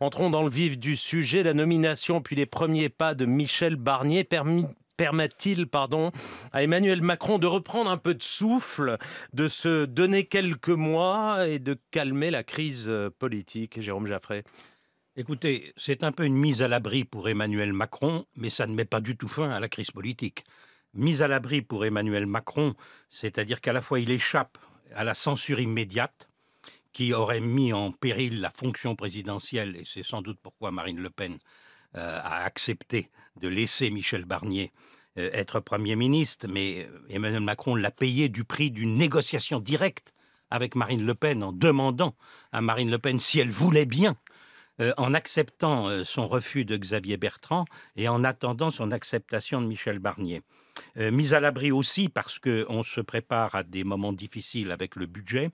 Entrons dans le vif du sujet. La nomination puis les premiers pas de Michel Barnier permet permettent-ils pardon, à Emmanuel Macron de reprendre un peu de souffle, de se donner quelques mois et de calmer la crise euh, politique Jérôme Jaffray Écoutez, c'est un peu une mise à l'abri pour Emmanuel Macron, mais ça ne met pas du tout fin à la crise politique. Mise à l'abri pour Emmanuel Macron, c'est-à-dire qu'à la fois il échappe à la censure immédiate, qui aurait mis en péril la fonction présidentielle, et c'est sans doute pourquoi Marine Le Pen euh, a accepté de laisser Michel Barnier euh, être Premier ministre, mais euh, Emmanuel Macron l'a payé du prix d'une négociation directe avec Marine Le Pen en demandant à Marine Le Pen si elle voulait bien en acceptant son refus de Xavier Bertrand et en attendant son acceptation de Michel Barnier. mise à l'abri aussi parce qu'on se prépare à des moments difficiles avec le budget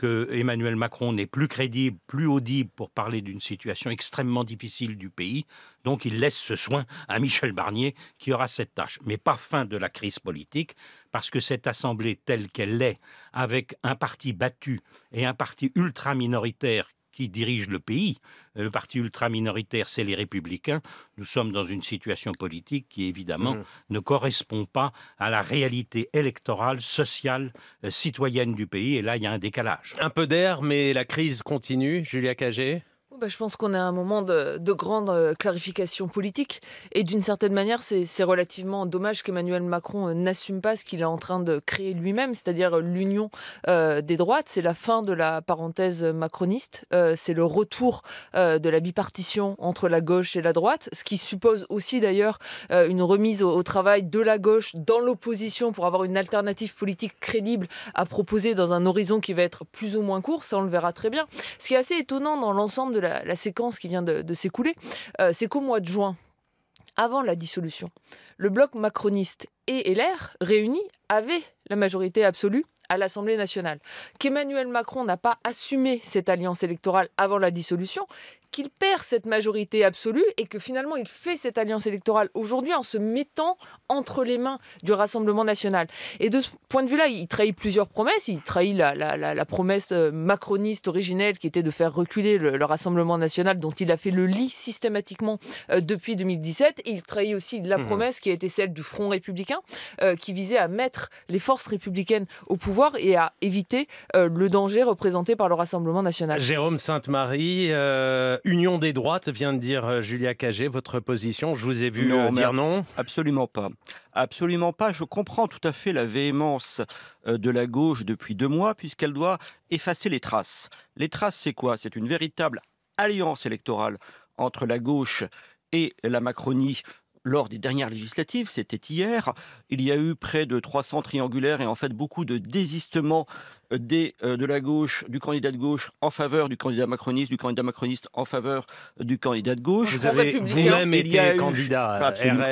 que Emmanuel Macron n'est plus crédible, plus audible pour parler d'une situation extrêmement difficile du pays. Donc il laisse ce soin à Michel Barnier qui aura cette tâche. Mais pas fin de la crise politique, parce que cette Assemblée telle qu'elle l'est, avec un parti battu et un parti ultra-minoritaire qui dirigent le pays. Euh, le parti ultra-minoritaire, c'est les républicains. Nous sommes dans une situation politique qui, évidemment, mmh. ne correspond pas à la réalité électorale, sociale, euh, citoyenne du pays. Et là, il y a un décalage. Un peu d'air, mais la crise continue. Julia Cagé bah, je pense qu'on est à un moment de, grande euh, clarification politique. Et d'une certaine manière, c'est relativement dommage qu'Emmanuel Macron euh, n'assume pas ce qu'il est en train de créer lui-même, c'est-à-dire euh, l'union des droites. C'est la fin de la parenthèse macroniste. c'est le retour de la bipartition entre la gauche et la droite, ce qui suppose aussi d'ailleurs une remise au, au, travail de la gauche dans l'opposition pour avoir une alternative politique crédible à proposer dans un horizon qui va être plus ou moins court. Ça, on le verra très bien. Ce qui est assez étonnant dans l'ensemble de la la, séquence qui vient de, s'écouler, euh, c'est qu'au mois de juin, avant la dissolution, le bloc macroniste et LR réunis avaient la majorité absolue à l'Assemblée nationale, qu'Emmanuel Macron n'a pas assumé cette alliance électorale avant la dissolution, qu'il perd cette majorité absolue et que finalement il fait cette alliance électorale aujourd'hui en se mettant entre les mains du Rassemblement national. Et de ce point de vue-là, il trahit plusieurs promesses. Il trahit la, promesse euh, macroniste originelle qui était de faire reculer le, Rassemblement national dont il a fait le lit systématiquement euh, depuis 2017. Et il trahit aussi la mmh promesse qui a été celle du Front républicain euh, qui visait à mettre les forces républicaines au pouvoir et à éviter euh, le danger représenté par le Rassemblement national. Jérôme Sainte-Marie, euh, Union des droites, vient de dire euh, Julia Cagé, votre position. Je vous ai vu dire non. Absolument pas. Absolument pas. Je comprends tout à fait la véhémence de la gauche depuis deux mois, puisqu'elle doit effacer les traces. Les traces, c'est quoi C'est une véritable alliance électorale entre la gauche et la Macronie lors des dernières législatives, c'était hier, il y a eu près de 300 triangulaires et en fait beaucoup de désistements euh, euh, de la gauche, du candidat de gauche en faveur du candidat macroniste, du candidat macroniste en faveur du candidat de gauche. Vous avez vous-même été candidat euh,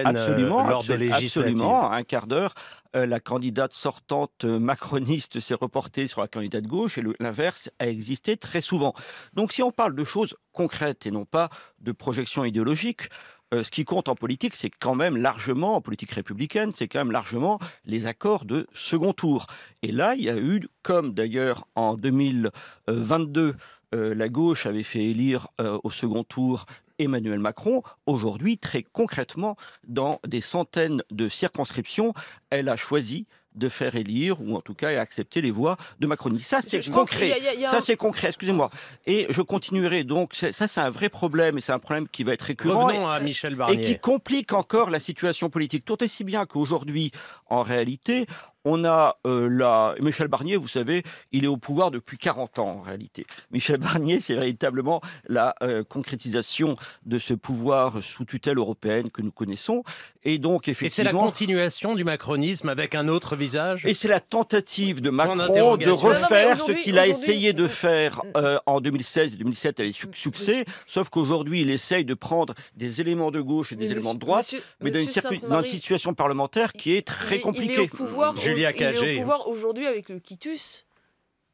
absolument, lors des législatives. Absolument, un quart d'heure. la candidate sortante macroniste s'est reportée sur la candidate de gauche et l'inverse a existé très souvent. Donc si on parle de choses concrètes et non pas de projections idéologiques, euh, ce qui compte en politique, c'est quand même largement, en politique républicaine, c'est quand même largement les accords de second tour. Et là, il y a eu, comme d'ailleurs en 2022, euh, la gauche avait fait élire euh, au second tour Emmanuel Macron, aujourd'hui, très concrètement, dans des centaines de circonscriptions, elle a choisi de faire élire ou en tout cas accepter les voix de Macronie. Ça c'est concret. ça c'est concret. Excusez-moi. Et je continuerai donc. Ça c'est un vrai problème et c'est un problème qui va être récurrent Michel Barnier. et qui complique encore la situation politique. Tout est si bien qu'aujourd'hui, en réalité, on a euh, la... Michel Barnier, vous savez, il est au pouvoir depuis 40 ans en réalité. Michel Barnier, c'est véritablement la euh, concrétisation de ce pouvoir sous tutelle européenne que nous connaissons. Et donc, effectivement. Et c'est la continuation du macronisme avec un autre visage Et c'est la tentative de Macron de refaire ce qu'il a essayé de euh, faire en 2016 et 2007 avec succès, sauf qu'aujourd'hui, il essaye de prendre des éléments de gauche et des éléments de droite, mais dans une, dans une situation parlementaire qui est très compliquée. Il est au pouvoir il, est au pouvoir aujourd'hui avec le quitus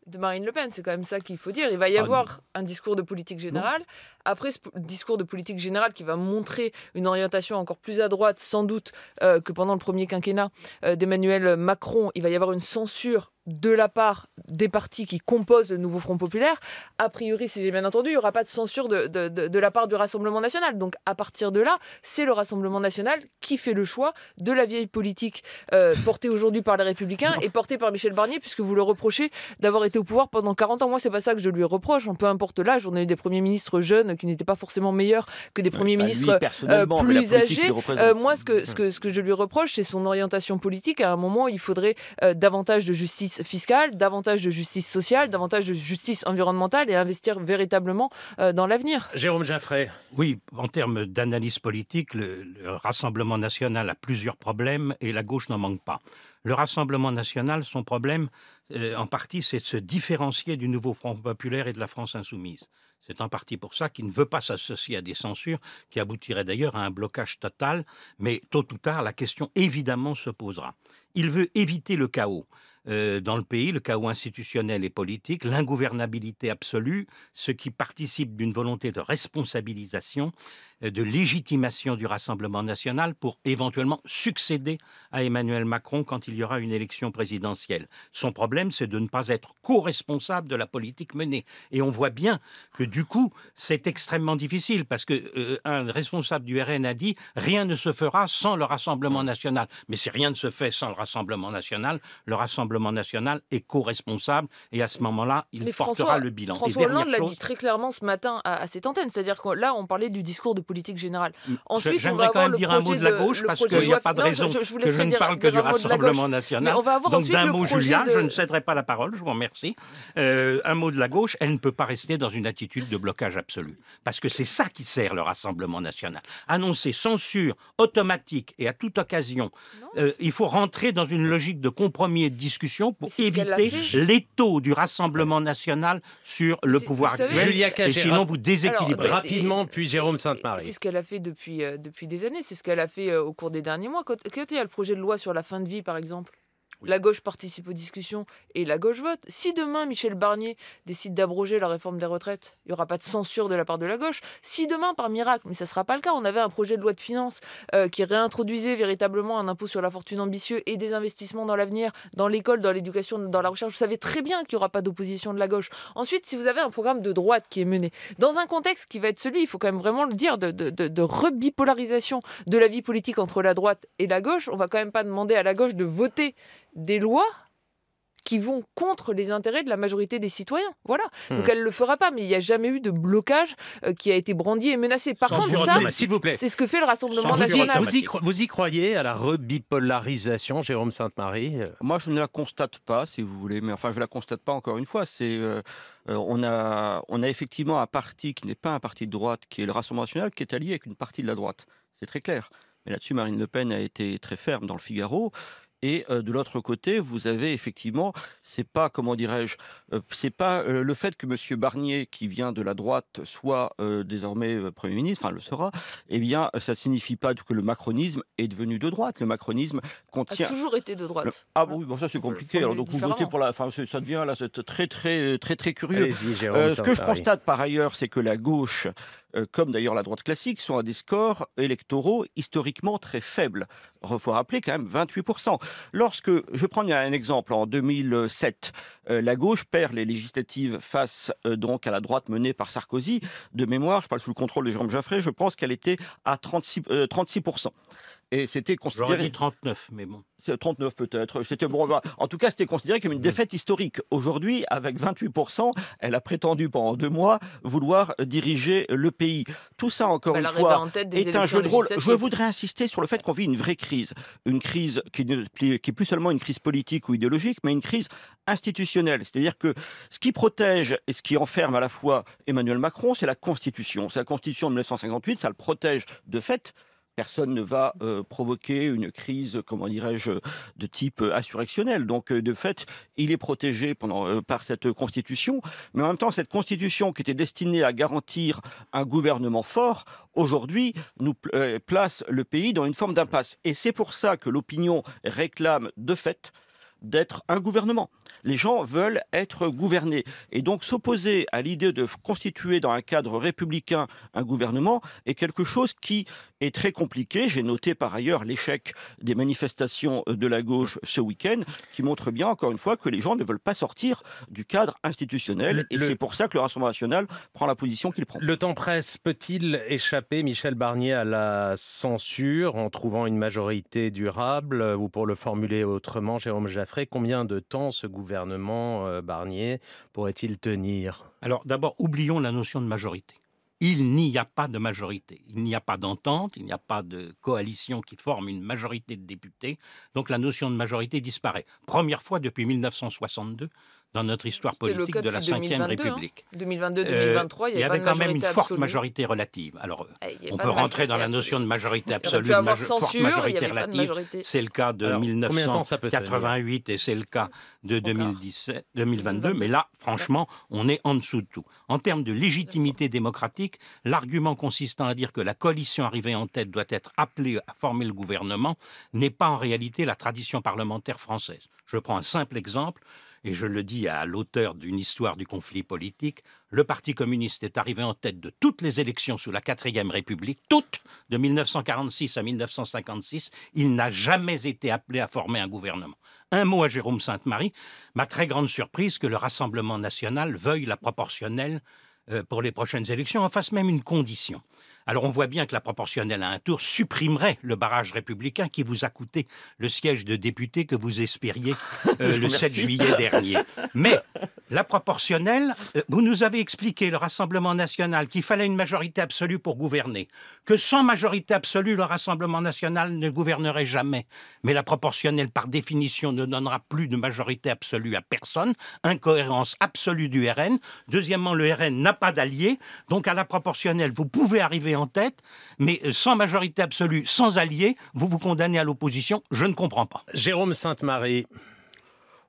de Marine Le Pen. C'est quand même ça qu'il faut dire. Il va y avoir un discours de politique générale. Après ce discours de politique générale qui va montrer une orientation encore plus à droite, sans doute, euh, que pendant le premier quinquennat euh, d'Emmanuel Macron, il va y avoir une censure de la part des partis qui composent le nouveau Front populaire, a priori, si j'ai bien entendu, il n'y aura pas de censure de, la part du Rassemblement national. Donc à partir de là, c'est le Rassemblement national qui fait le choix de la vieille politique euh, portée aujourd'hui par les Républicains et portée par Michel Barnier, puisque vous le reprochez d'avoir été au pouvoir pendant 40 ans. Moi, c'est pas ça que je lui reproche. Hein. Peu importe l'âge, on a eu des premiers ministres jeunes qui n'étaient pas forcément meilleurs que des premiers bah, ministres euh, plus âgés. Euh, moi, ce que, ce, que, ce que je lui reproche, c'est son orientation politique. À un moment, il faudrait davantage de justice fiscale, davantage de justice sociale, davantage de justice environnementale et investir véritablement euh, dans l'avenir. Jérôme Jaffray. Oui, en termes d'analyse politique, le, Rassemblement national a plusieurs problèmes et la gauche n'en manque pas. Le Rassemblement national, son problème, euh, en partie, c'est de se différencier du nouveau Front populaire et de la France insoumise. C'est en partie pour ça qu'il ne veut pas s'associer à des censures qui aboutiraient d'ailleurs à un blocage total, mais tôt ou tard, la question évidemment se posera. Il veut éviter le chaos. Euh, dans le pays, le chaos institutionnel et politique, l'ingouvernabilité absolue, ce qui participe d'une volonté de responsabilisation euh, de légitimation du Rassemblement national pour éventuellement succéder à Emmanuel Macron quand il y aura une élection présidentielle. Son problème, c'est de ne pas être co-responsable de la politique menée. Et on voit bien que du coup, c'est extrêmement difficile parce que euh, un responsable du RN a dit rien ne se fera sans le Rassemblement national. Mais si rien ne se fait sans le Rassemblement national, le Rassemblement national est co-responsable et à ce moment-là, il portera le bilan. François Hollande l'a dit très clairement ce matin à, cette antenne, c'est-à-dire que là, on parlait du discours de générale. Mm. Ensuite, J'aimerais quand même dire un mot de la gauche parce qu'il n'y a pas de raison que je ne parle que du Rassemblement national. Donc d'un mot, Julien, je ne céderai pas la parole, je vous remercie. Euh, un mot de la gauche, elle ne peut pas rester dans une attitude de blocage absolu. Parce que c'est ça qui sert le Rassemblement national. Annoncer censure automatique et à toute occasion, euh, il faut rentrer dans une logique de compromis et de discussion pour éviter l'étau du Rassemblement national sur le pouvoir Julia et sinon, vous déséquilibrez. Euh, rapidement, puis Jérôme Sainte-Marie. C'est ce qu'elle a fait depuis, euh, depuis des années, c'est ce qu'elle a fait euh, au cours des derniers mois. Quand, quand il y a le projet de loi sur la fin de vie, par exemple, la gauche participe aux discussions et la gauche vote. Si demain Michel Barnier décide d'abroger la réforme des retraites, il n'y aura pas de censure de la part de la gauche. Si demain, par miracle, mais ça ne sera pas le cas, on avait un projet de loi de finances euh, qui réintroduisait véritablement un impôt sur la fortune ambitieux et des investissements dans l'avenir, dans l'école, dans l'éducation, dans la recherche, vous savez très bien qu'il n'y aura pas d'opposition de la gauche. Ensuite, si vous avez un programme de droite qui est mené, dans un contexte qui va être celui, il faut quand même vraiment le dire, de, rebipolarisation de la vie politique entre la droite et la gauche, on va quand même pas demander à la gauche de voter des lois qui vont contre les intérêts de la majorité des citoyens. Voilà. Hmm. Donc elle ne le fera pas, mais il n'y a jamais eu de blocage euh, qui a été brandi et menacé. Par contre, ça, c'est ce que fait le Rassemblement national. Vous y, croyez à la rebipolarisation, Jérôme Sainte-Marie euh? Moi, je ne la constate pas, si vous voulez, mais enfin, je ne la constate pas encore une fois. C'est euh, on, a, on a effectivement un parti qui n'est pas un parti de droite, qui est le Rassemblement national, qui est allié avec une partie de la droite. C'est très clair. Mais là-dessus, Marine Le Pen a été très ferme dans le Figaro. Et euh, de l'autre côté, vous avez effectivement, c'est pas, comment dirais-je, euh, c'est pas euh, le fait que M. Barnier, qui vient de la droite, soit désormais Premier ministre, enfin le sera, eh bien, ça signifie pas que le macronisme est devenu de droite. Le macronisme contient. A toujours été de droite. Ah hein? oui, bon, ça c'est compliqué. Alors donc vous votez pour la. Enfin, ça devient là c'est très, très, très, très curieux. ce que je constate par ailleurs, c'est que la gauche, comme d'ailleurs la droite classique, sont à des scores électoraux historiquement très faibles. Il faut rappeler quand même 28%. Lorsque, je vais prendre un exemple, en 2007, euh, la gauche perd les législatives face euh, donc à la droite menée par Sarkozy. De mémoire, je parle sous le contrôle de Jérôme Jaffray, je pense qu'elle était à 36%. Et c'était considéré. dit 39, mais bon. 39 peut-être. Bah, en tout cas, c'était considéré comme une mm. défaite historique. Aujourd'hui, avec 28%, elle a prétendu pendant deux mois vouloir diriger le pays. Tout ça, encore une fois, est un jeu de rôle. Je voudrais insister sur le fait qu'on vit une vraie crise. Une crise qui n'est plus seulement une crise politique ou idéologique, mais une crise institutionnelle. C'est-à-dire que ce qui protège et ce qui enferme à la fois Emmanuel Macron, c'est la Constitution. C'est la Constitution de 1958, ça le protège de fait personne ne va euh, provoquer une crise, comment dirais-je, de type euh, insurrectionnel. Donc, euh, de fait, il est protégé par cette Constitution. Mais en même temps, cette Constitution qui était destinée à garantir un gouvernement fort, aujourd'hui, nous place le pays dans une forme d'impasse. Et c'est pour ça que l'opinion réclame, de fait, d'être un gouvernement. Les gens veulent être gouvernés. Et donc s'opposer à l'idée de constituer dans un cadre républicain un gouvernement est quelque chose qui est très compliqué. J'ai noté par ailleurs l'échec des manifestations de la gauche ce week-end, qui montre bien encore une fois que les gens ne veulent pas sortir du cadre institutionnel. et c'est pour ça que le Rassemblement national prend la position qu'il prend. Le temps presse. Peut-il échapper, Michel Barnier, à la censure en trouvant une majorité durable, ou pour le formuler autrement, Jérôme Jaffray après, combien de temps ce gouvernement euh, Barnier pourrait-il tenir Alors d'abord, oublions la notion de majorité. Il n'y a pas de majorité, il n'y a pas d'entente, il n'y a pas de coalition qui forme une majorité de députés, donc la notion de majorité disparaît. Première fois depuis 1962 dans notre histoire politique de la Ve République. 2022-2023, hein. euh, il y, avait quand même une forte majorité relative. Alors, euh, eh, on peut rentrer dans la notion de majorité absolue, de forte majorité relative. C'est le cas de 1988 et c'est le cas de 2017, 2022. Mais là, franchement, on est en dessous de tout. En termes de légitimité démocratique, l'argument consistant à dire que la coalition arrivée en tête doit être appelée à former le gouvernement n'est pas en réalité la tradition parlementaire française. Je prends un simple exemple et je le dis à l'auteur d'une histoire du conflit politique, le Parti communiste est arrivé en tête de toutes les élections sous la 4 République, toutes de 1946 à 1956. Il n'a jamais été appelé à former un gouvernement. Un mot à Jérôme Sainte-Marie, ma très grande surprise que le Rassemblement national veuille la proportionnelle euh, pour les prochaines élections, en fasse même une condition. Alors on voit bien que la proportionnelle à un tour supprimerait le barrage républicain qui vous a coûté le siège de député que vous espériez euh, le 7 juillet dernier. Mais la proportionnelle, euh, vous nous avez expliqué, le Rassemblement national, qu'il fallait une majorité absolue pour gouverner, que sans majorité absolue, le Rassemblement national ne gouvernerait jamais. Mais la proportionnelle, par définition, ne donnera plus de majorité absolue à personne. Incohérence absolue du RN. Deuxièmement, le RN n'a pas d'alliés. Donc à la proportionnelle, vous pouvez arriver en tête, mais euh, sans majorité absolue, sans alliés, vous vous condamnez à l'opposition, je ne comprends pas. Jérôme Sainte-Marie.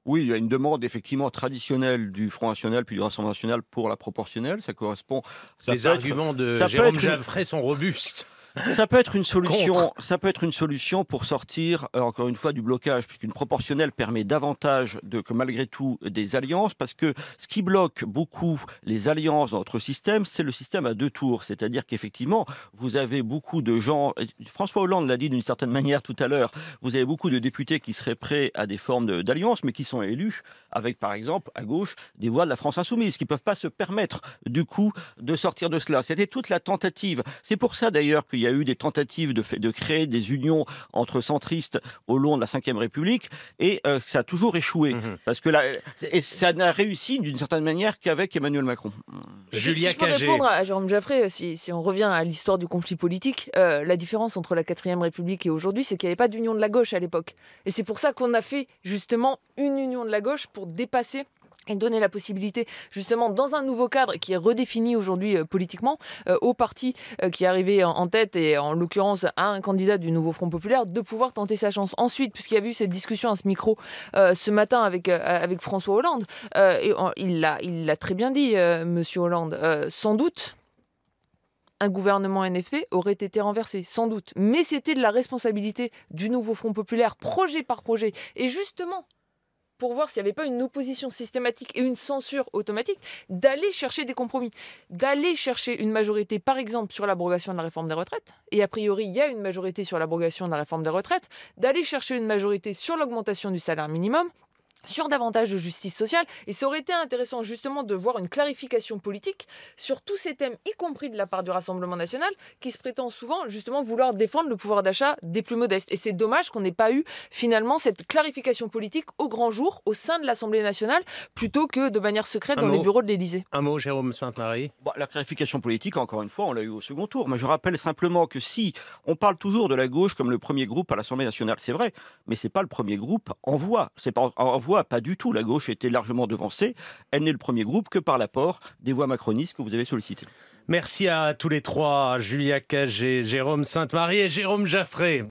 Oui, il y a une demande effectivement traditionnelle du Front National puis du Rassemblement National pour la proportionnelle. Ça correspond. Les arguments de Jérôme sont robustes ça peut être une solution. Ça peut être une solution pour sortir, euh, encore une fois, du blocage, puisqu'une proportionnelle permet davantage de, que malgré tout, des alliances, parce que ce qui bloque beaucoup les alliances dans notre système, c'est le système à deux tours, c'est-à-dire qu'effectivement, vous avez beaucoup de gens. François Hollande l'a dit d'une certaine manière tout à l'heure. Vous avez beaucoup de députés qui seraient prêts à des formes d'alliance, mais qui sont élus avec, par exemple, à gauche, des voix de la France insoumise, qui ne peuvent pas se permettre, du coup, de sortir de cela. C'était toute la tentative. C'est pour ça d'ailleurs qu'il il y a eu des tentatives de, créer des unions entre centristes au long de la Ve République, et euh, ça a toujours échoué. Mhm. Parce que là, et ça n'a réussi d'une certaine manière qu'avec Emmanuel Macron. Julia si à Jérôme euh, si, on revient à l'histoire du conflit politique, euh, la différence entre la 4 République et aujourd'hui, c'est qu'il n'y avait pas d'union de la gauche à l'époque. Et c'est pour ça qu'on a fait justement une union de la gauche pour dépasser et donner la possibilité justement dans un nouveau cadre qui est redéfini aujourd'hui euh, politiquement euh, au parti euh, qui est arrivé en, tête et en l'occurrence à un candidat du nouveau Front populaire de pouvoir tenter sa chance. Ensuite, puisqu'il y a eu cette discussion à ce micro ce matin avec, François Hollande, et, il l'a il très bien dit, Monsieur Hollande, sans doute un gouvernement NFP aurait été renversé, sans doute. Mais c'était de la responsabilité du nouveau Front populaire, projet par projet. Et justement, pour voir s'il n'y avait pas une opposition systématique et une censure automatique, d'aller chercher des compromis, d'aller chercher une majorité, par exemple, sur l'abrogation de la réforme des retraites, et a priori, il y a une majorité sur l'abrogation de la réforme des retraites, d'aller chercher une majorité sur l'augmentation du salaire minimum, sur davantage de justice sociale. Et ça aurait été intéressant justement de voir une clarification politique sur tous ces thèmes, y compris de la part du Rassemblement national, qui se prétend souvent justement vouloir défendre le pouvoir d'achat des plus modestes. Et c'est dommage qu'on n'ait pas eu finalement cette clarification politique au grand jour au sein de l'Assemblée nationale, plutôt que de manière secrète dans les bureaux de l'Élysée. Un mot, Jérôme Sainte-Marie. la clarification politique, encore une fois, on l'a eu au second tour. Mais je rappelle simplement que si on parle toujours de la gauche comme le premier groupe à l'Assemblée nationale, c'est vrai, mais c'est pas le premier groupe en voix. C'est pas en voix pas du tout. La gauche était largement devancée. Elle n'est le premier groupe que par l'apport des voix macronistes que vous avez sollicitées. Merci à tous les trois, Julia Cagé, Jérôme Sainte-Marie et Jérôme Jaffré.